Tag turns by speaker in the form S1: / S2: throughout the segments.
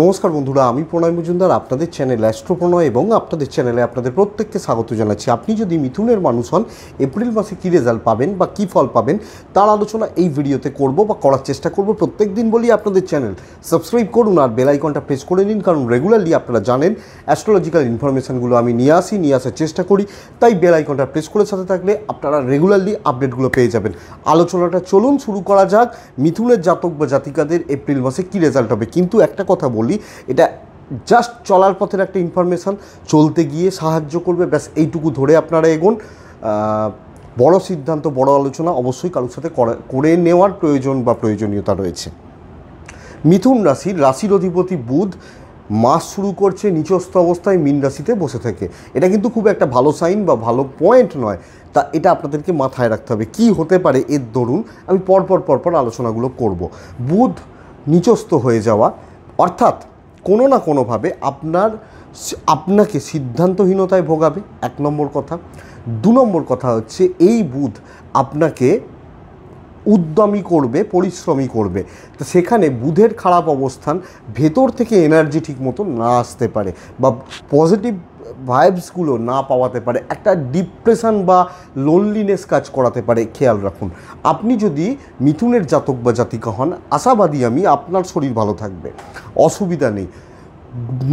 S1: নমস্কার বন্ধুরা আমি প্রণয় মজুমদার আপনাদের চ্যানেল অ্যাস্ট্রো প্রণয় এবং আপনাদের চ্যানেলে আপনাদের প্রত্যেককে স্বাগত জানাচ্ছি আপনি যদি মিথুনের মানুষ হন এপ্রিল মাসে কী রেজাল্ট পাবেন বা কী ফল পাবেন তার আলোচনা এই ভিডিওতে করব বা করার চেষ্টা করব প্রত্যেক দিন বলি আপনাদের চ্যানেল সাবস্ক্রাইব করুন আর বেলাইকনটা প্রেস করে নিন কারণ রেগুলারলি আপনারা জানেন অ্যাস্ট্রোলজিক্যাল ইনফরমেশানগুলো আমি নিয়ে আসি নিয়ে আসার চেষ্টা করি তাই বেলাইকনটা প্রেস করে সাথে থাকলে আপনারা রেগুলারলি আপডেটগুলো পেয়ে যাবেন আলোচনাটা চলুন শুরু করা যাক মিথুনের জাতক বা জাতিকাদের এপ্রিল মাসে কী রেজাল্ট হবে কিন্তু একটা কথা বলি এটা জাস্ট চলার পথের একটা ইনফরমেশান চলতে গিয়ে সাহায্য করবে ব্যাস এইটুকু ধরে আপনারা এগোন বড় সিদ্ধান্ত বড় আলোচনা অবশ্যই কারোর সাথে করে নেওয়ার প্রয়োজন বা প্রয়োজনীয়তা রয়েছে মিথুন রাশির রাশির অধিপতি বুধ মাস শুরু করছে নিচস্থ অবস্থায় মিন রাশিতে বসে থাকে এটা কিন্তু খুব একটা ভালো সাইন বা ভালো পয়েন্ট নয় তা এটা আপনাদেরকে মাথায় রাখতে হবে কি হতে পারে এর দরুন আমি পরপর পরপর আলোচনাগুলো করব বুধ নিচস্থ হয়ে যাওয়া অর্থাৎ কোনো না কোনোভাবে আপনার আপনাকে সিদ্ধান্তহীনতায় ভোগাবে এক নম্বর কথা দু নম্বর কথা হচ্ছে এই বুধ আপনাকে উদ্যমী করবে পরিশ্রমী করবে তো সেখানে বুধের খারাপ অবস্থান ভেতর থেকে এনার্জি ঠিক মতো না আসতে পারে বা পজিটিভ ভাইবসগুলো না পাওয়াতে পারে একটা ডিপ্রেশন বা লোনলিনেস কাজ করাতে পারে খেয়াল রাখুন আপনি যদি মিথুনের জাতক বা জাতিকা হন আশাবাদী আমি আপনার শরীর ভালো থাকবে অসুবিধা নেই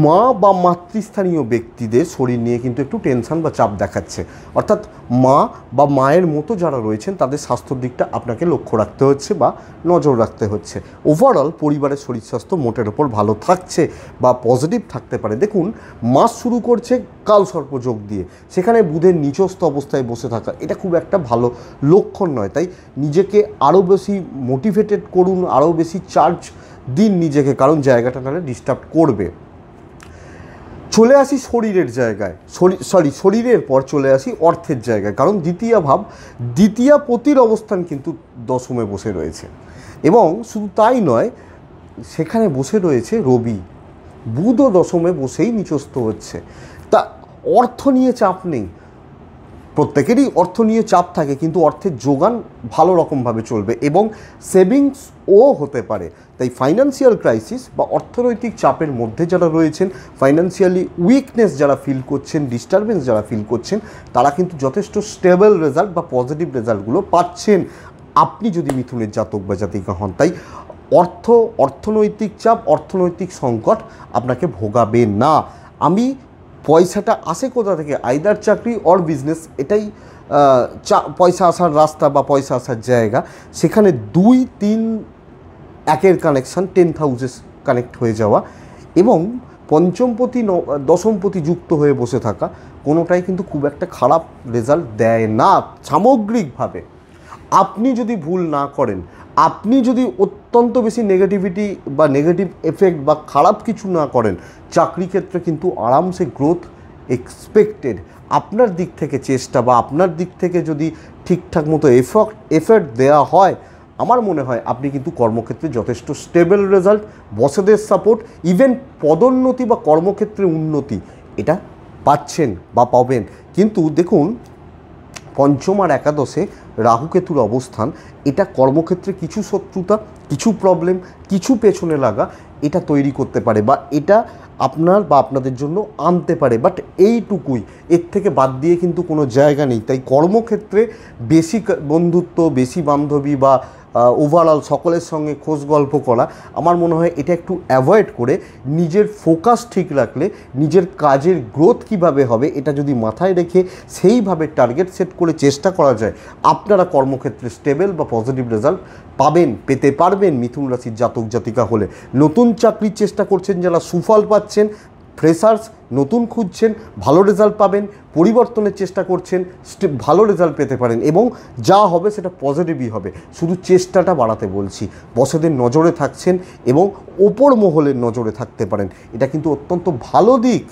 S1: মা বা মাতৃস্থানীয় ব্যক্তিদের শরীর নিয়ে কিন্তু একটু টেনশান বা চাপ দেখাচ্ছে অর্থাৎ মা বা মায়ের মতো যারা রয়েছেন তাদের স্বাস্থ্যর দিকটা আপনাকে লক্ষ্য রাখতে হচ্ছে বা নজর রাখতে হচ্ছে ওভারঅল পরিবারের শরীর স্বাস্থ্য মোটের ওপর ভালো থাকছে বা পজিটিভ থাকতে পারে দেখুন মাস শুরু করছে কাল সর্পযোগ দিয়ে সেখানে বুধের নিচস্ত অবস্থায় বসে থাকা এটা খুব একটা ভালো লক্ষণ নয় তাই নিজেকে আরও বেশি মোটিভেটেড করুন আরও বেশি চার্জ দিন নিজেকে কারণ জায়গাটা তাহলে ডিস্টার্ব করবে চলে আসি শরীরের জায়গায় শরীর সরি শরীরের পর চলে আসি অর্থের জায়গায় কারণ দ্বিতীয় ভাব দ্বিতীয় পতির অবস্থান কিন্তু দশমে বসে রয়েছে এবং শুধু তাই নয় সেখানে বসে রয়েছে রবি বুধ দশমে বসেই নিচস্থ হচ্ছে তা অর্থ নিয়ে চাপ নেই প্রত্যেকেরই অর্থ নিয়ে চাপ থাকে কিন্তু অর্থের যোগান ভালো রকমভাবে চলবে এবং সেভিংসও হতে পারে তাই ফাইন্যান্সিয়াল ক্রাইসিস বা অর্থনৈতিক চাপের মধ্যে যারা রয়েছেন ফাইন্যান্সিয়ালি উইকনেস যারা ফিল করছেন ডিস্টারবেন্স যারা ফিল করছেন তারা কিন্তু যথেষ্ট স্টেবল রেজাল্ট বা পজিটিভ রেজাল্টগুলো পাচ্ছেন আপনি যদি মিথুনের জাতক বা জাতিকা হন তাই অর্থ অর্থনৈতিক চাপ অর্থনৈতিক সংকট আপনাকে ভোগাবে না আমি পয়সাটা আসে কোথা থেকে আইদার চাকরি অর বিজনেস এটাই চা পয়সা আসার রাস্তা বা পয়সা আসার জায়গা সেখানে দুই তিন একের কানেকশান টেন থাউজেন্ড কানেক্ট হয়ে যাওয়া এবং পঞ্চমপতি দশমপতি যুক্ত হয়ে বসে থাকা কোনোটাই কিন্তু খুব একটা খারাপ রেজাল্ট দেয় না সামগ্রিকভাবে আপনি যদি ভুল না করেন আপনি যদি অত্যন্ত বেশি নেগেটিভিটি বা নেগেটিভ এফেক্ট বা খারাপ কিছু না করেন চাকরি ক্ষেত্রে কিন্তু আরামসে গ্রোথ এক্সপেক্টেড আপনার দিক থেকে চেষ্টা বা আপনার দিক থেকে যদি ঠিকঠাক মতো এফেক্ট এফেক্ট দেওয়া হয় আমার মনে হয় আপনি কিন্তু কর্মক্ষেত্রে যথেষ্ট স্টেবল রেজাল্ট বসেদের সাপোর্ট ইভেন পদোন্নতি বা কর্মক্ষেত্রে উন্নতি এটা পাচ্ছেন বা পাবেন কিন্তু দেখুন পঞ্চম আর একাদশে রাহুকেতুর অবস্থান এটা কর্মক্ষেত্রে কিছু শত্রুতা কিছু প্রবলেম কিছু পেছনে লাগা এটা তৈরি করতে পারে বা এটা আপনার বা আপনাদের জন্য আনতে পারে বাট এইটুকুই এর থেকে বাদ দিয়ে কিন্তু কোনো জায়গা নেই তাই কর্মক্ষেত্রে বেশি বন্ধুত্ব বেশি বান্ধবী বা ওভারঅল সকলের সঙ্গে খোঁজ গল্প করা আমার মনে হয় এটা একটু অ্যাভয়েড করে নিজের ফোকাস ঠিক রাখলে নিজের কাজের গ্রোথ কিভাবে হবে এটা যদি মাথায় রেখে সেইভাবে টার্গেট সেট করে চেষ্টা করা যায় আপনারা কর্মক্ষেত্রে স্টেবল বা পজিটিভ রেজাল্ট পাবেন পেতে পারবেন মিথুন রাশির জাতক জাতিকা হলে নতুন চাকরির চেষ্টা করছেন যারা সুফল পাচ্ছেন ফ্রেশার্স নতুন খুঁজছেন ভালো রেজাল্ট পাবেন পরিবর্তনের চেষ্টা করছেন ভালো রেজাল্ট পেতে পারেন এবং যা হবে সেটা পজিটিভই হবে শুধু চেষ্টাটা বাড়াতে বলছি বসেদের নজরে থাকছেন এবং ওপর মহলের নজরে থাকতে পারেন এটা কিন্তু অত্যন্ত ভালো দিক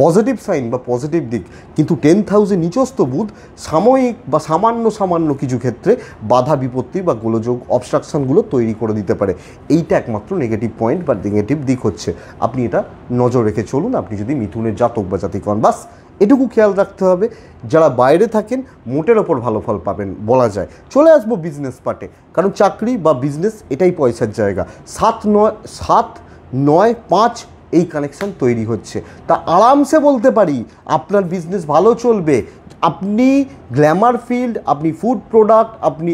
S1: পজিটিভ সাইন বা পজিটিভ দিক কিন্তু টেন থাউজেন্ড নিচস্ত বুধ সাময়িক বা সামান্য সামান্য কিছু ক্ষেত্রে বাধা বিপত্তি বা গোলযোগ অবস্ট্রাকশানগুলো তৈরি করে দিতে পারে এইটা একমাত্র নেগেটিভ পয়েন্ট বা নেগেটিভ দিক হচ্ছে আপনি এটা নজর রেখে চলুন আপনি যদি মিথুনের জাতক বা জাতিক হন বাস এটুকু খেয়াল রাখতে হবে যারা বাইরে থাকেন মোটের ওপর ভালো ফল পাবেন বলা যায় চলে আসবো বিজনেস পার্টে কারণ চাকরি বা বিজনেস এটাই পয়সার জায়গা সাত নয় সাত নয় পাঁচ এই কানেকশান তৈরি হচ্ছে তা আরামসে বলতে পারি আপনার বিজনেস ভালো চলবে আপনি গ্ল্যামার ফিল্ড আপনি ফুড প্রোডাক্ট আপনি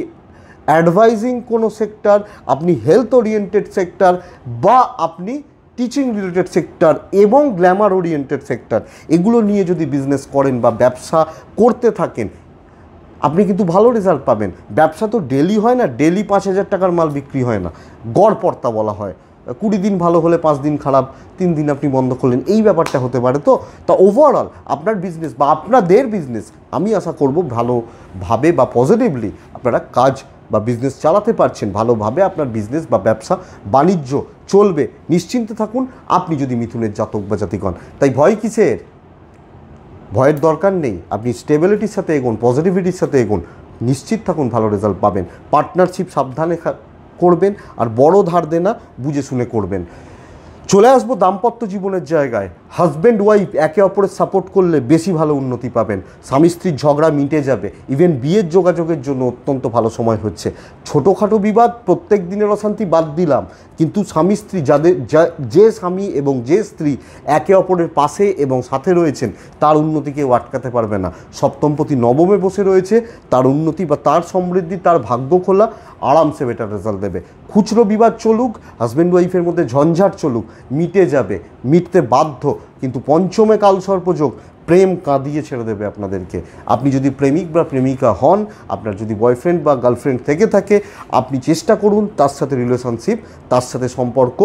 S1: অ্যাডভাইজিং কোনো সেক্টর আপনি হেলথ ওরিয়েন্টেড সেক্টর বা আপনি টিচিং রিলেটেড সেক্টর এবং গ্ল্যামার ওরিয়েন্টেড সেক্টর এগুলো নিয়ে যদি বিজনেস করেন বা ব্যবসা করতে থাকেন আপনি কিন্তু ভালো রেজাল্ট পাবেন ব্যবসা তো ডেলি হয় না ডেলি পাঁচ হাজার টাকার মাল বিক্রি হয় না গড়পর্তা বলা হয় কুড়ি দিন ভালো হলে পাঁচ দিন খারাপ তিন দিন আপনি বন্ধ করলেন এই ব্যাপারটা হতে পারে তো তা ওভারঅল আপনার বিজনেস বা আপনাদের বিজনেস আমি আশা করব ভালোভাবে বা পজিটিভলি আপনারা কাজ বা বিজনেস চালাতে পারছেন ভালোভাবে আপনার বিজনেস বা ব্যবসা বাণিজ্য চলবে নিশ্চিন্তে থাকুন আপনি যদি মিথুনের জাতক বা জাতিক হন তাই ভয় কিসের ভয়ের দরকার নেই আপনি স্টেবিলিটির সাথে এগোন পজিটিভিটির সাথে এগোন নিশ্চিত থাকুন ভালো রেজাল্ট পাবেন পার্টনারশিপ সাবধানে করবেন আর বড় ধার দেনা বুঝে শুনে করবেন চলে আসবো দাম্পত্য জীবনের জায়গায় হাজব্যান্ড ওয়াইফ একে অপরের সাপোর্ট করলে বেশি ভালো উন্নতি পাবেন স্বামী স্ত্রীর ঝগড়া মিটে যাবে ইভেন বিয়ের যোগাযোগের জন্য অত্যন্ত ভালো সময় হচ্ছে ছোটোখাটো বিবাদ প্রত্যেক দিনের অশান্তি বাদ দিলাম কিন্তু স্বামী স্ত্রী যাদের যে স্বামী এবং যে স্ত্রী একে অপরের পাশে এবং সাথে রয়েছেন তার কেউ আটকাতে পারবে না সপ্তমপতি নবমে বসে রয়েছে তার উন্নতি বা তার সমৃদ্ধি তার ভাগ্য খোলা আরামসে বেটার রেজাল্ট দেবে খুচরো বিবাদ চলুক হাজব্যান্ড ওয়াইফের মধ্যে ঝঞ্ঝাট চলুক মিটে যাবে মিটতে বাধ্য কিন্তু পঞ্চমে কালসর্পযোগ প্রেম কাঁদিয়ে ছেড়ে দেবে আপনাদেরকে আপনি যদি প্রেমিক বা প্রেমিকা হন আপনার যদি বয়ফ্রেন্ড বা গার্লফ্রেন্ড থেকে থাকে আপনি চেষ্টা করুন তার সাথে রিলেশনশিপ তার সাথে সম্পর্ক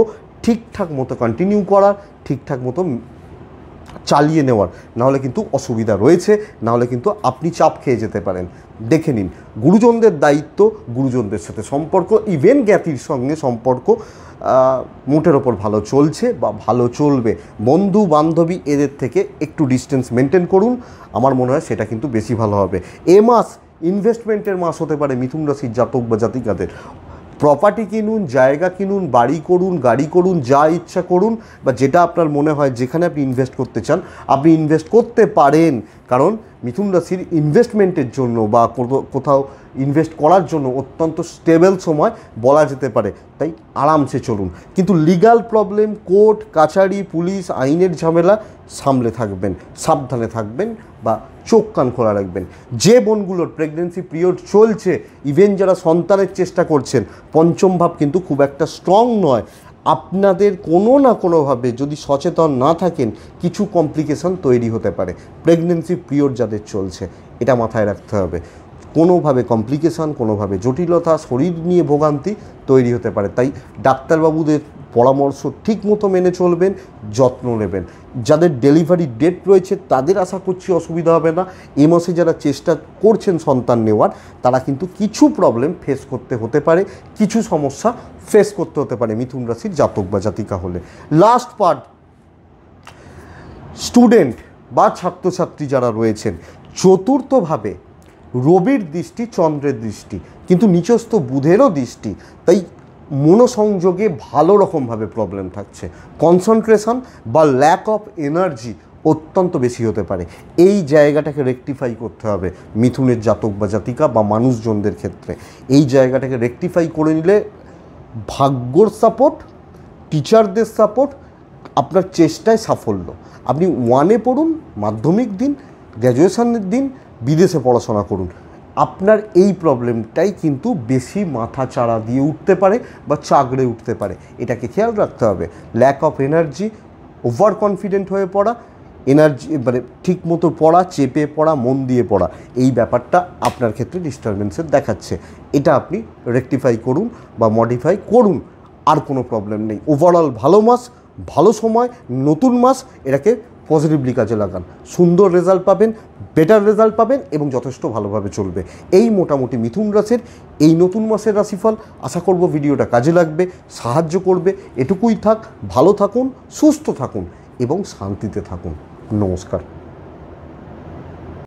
S1: ঠিকঠাক মতো কন্টিনিউ করার ঠিকঠাক মতো চালিয়ে নেওয়ার নাহলে কিন্তু অসুবিধা রয়েছে নাহলে কিন্তু আপনি চাপ খেয়ে যেতে পারেন দেখে নিন গুরুজনদের দায়িত্ব গুরুজনদের সাথে সম্পর্ক ইভেন জ্ঞাতির সঙ্গে সম্পর্ক মোটের ওপর ভালো চলছে বা ভালো চলবে বন্ধু বান্ধবী এদের থেকে একটু ডিস্টেন্স মেনটেন করুন আমার মনে হয় সেটা কিন্তু বেশি ভালো হবে এ মাস ইনভেস্টমেন্টের মাস হতে পারে মিথুন রাশির জাতক বা জাতিকাদের প্রপার্টি কিনুন জায়গা কিনুন বাড়ি করুন গাড়ি করুন যা ইচ্ছা করুন বা যেটা আপনার মনে হয় যেখানে আপনি ইনভেস্ট করতে চান আপনি ইনভেস্ট করতে পারেন কারণ মিথুন রাশির ইনভেস্টমেন্টের জন্য বা কোথাও ইনভেস্ট করার জন্য অত্যন্ত স্টেবল সময় বলা যেতে পারে তাই আরামসে চলুন কিন্তু লিগাল প্রবলেম কোর্ট কাছারি পুলিশ আইনের ঝামেলা সামলে থাকবেন সাবধানে থাকবেন বা চোখ কান খোলা রাখবেন যে বোনগুলোর প্রেগনেন্সি পিরিয়ড চলছে ইভেন যারা সন্তানের চেষ্টা করছেন পঞ্চম ভাব কিন্তু খুব একটা স্ট্রং নয় আপনাদের কোনো না কোনোভাবে যদি সচেতন না থাকেন কিছু কমপ্লিকেশন তৈরি হতে পারে প্রেগনেন্সি পিরিয়ড যাদের চলছে এটা মাথায় রাখতে হবে কোনোভাবে কমপ্লিকেশান কোনোভাবে জটিলতা শরীর নিয়ে ভোগান্তি তৈরি হতে পারে তাই ডাক্তারবাবুদের পরামর্শ ঠিক মতো মেনে চলবেন যত্ন নেবেন যাদের ডেলিভারি ডেট রয়েছে তাদের আশা করছি অসুবিধা হবে না এ মাসে যারা চেষ্টা করছেন সন্তান নেওয়ার তারা কিন্তু কিছু প্রবলেম ফেস করতে হতে পারে কিছু সমস্যা ফেস করতে হতে পারে মিথুন রাশির জাতক বা জাতিকা হলে লাস্ট পার্ট স্টুডেন্ট বা ছাত্রছাত্রী যারা রয়েছেন চতুর্থভাবে রবির দৃষ্টি চন্দ্রের দৃষ্টি কিন্তু নিচস্থ বুধেরও দৃষ্টি তাই মনোসংযোগে ভালো রকমভাবে প্রবলেম থাকছে কনসেন্ট্রেশন বা ল্যাক অফ এনার্জি অত্যন্ত বেশি হতে পারে এই জায়গাটাকে রেকটিফাই করতে হবে মিথুনের জাতক বা জাতিকা বা মানুষজনদের ক্ষেত্রে এই জায়গাটাকে রেকটিফাই করে নিলে ভাগ্যর সাপোর্ট টিচারদের সাপোর্ট আপনার চেষ্টায় সাফল্য আপনি ওয়ানে পড়ুন মাধ্যমিক দিন গ্র্যাজুয়েশনের দিন বিদেশে পড়াশোনা করুন আপনার এই প্রবলেমটাই কিন্তু বেশি মাথা চাড়া দিয়ে উঠতে পারে বা চাগড়ে উঠতে পারে এটাকে খেয়াল রাখতে হবে lack of energy over confident হয়ে পড়া এনার্জি মানে ঠিক মতো পড়া চেপে পড়া মন দিয়ে পড়া এই ব্যাপারটা আপনার ক্ষেত্রে ডিস্টারবেন্সের দেখাচ্ছে এটা আপনি রেকটিফাই করুন বা মডিফাই করুন আর কোনো প্রবলেম নেই ওভারঅল ভালো মাস ভালো সময় নতুন মাস এটাকে পজিটিভলি কাজে লাগান সুন্দর রেজাল্ট পাবেন বেটার রেজাল্ট পাবেন এবং যথেষ্ট ভালোভাবে চলবে এই মোটামুটি মিথুন রাশির এই নতুন মাসের রাশিফল আশা করব ভিডিওটা কাজে লাগবে সাহায্য করবে এটুকুই থাক ভালো থাকুন সুস্থ থাকুন এবং শান্তিতে থাকুন নমস্কার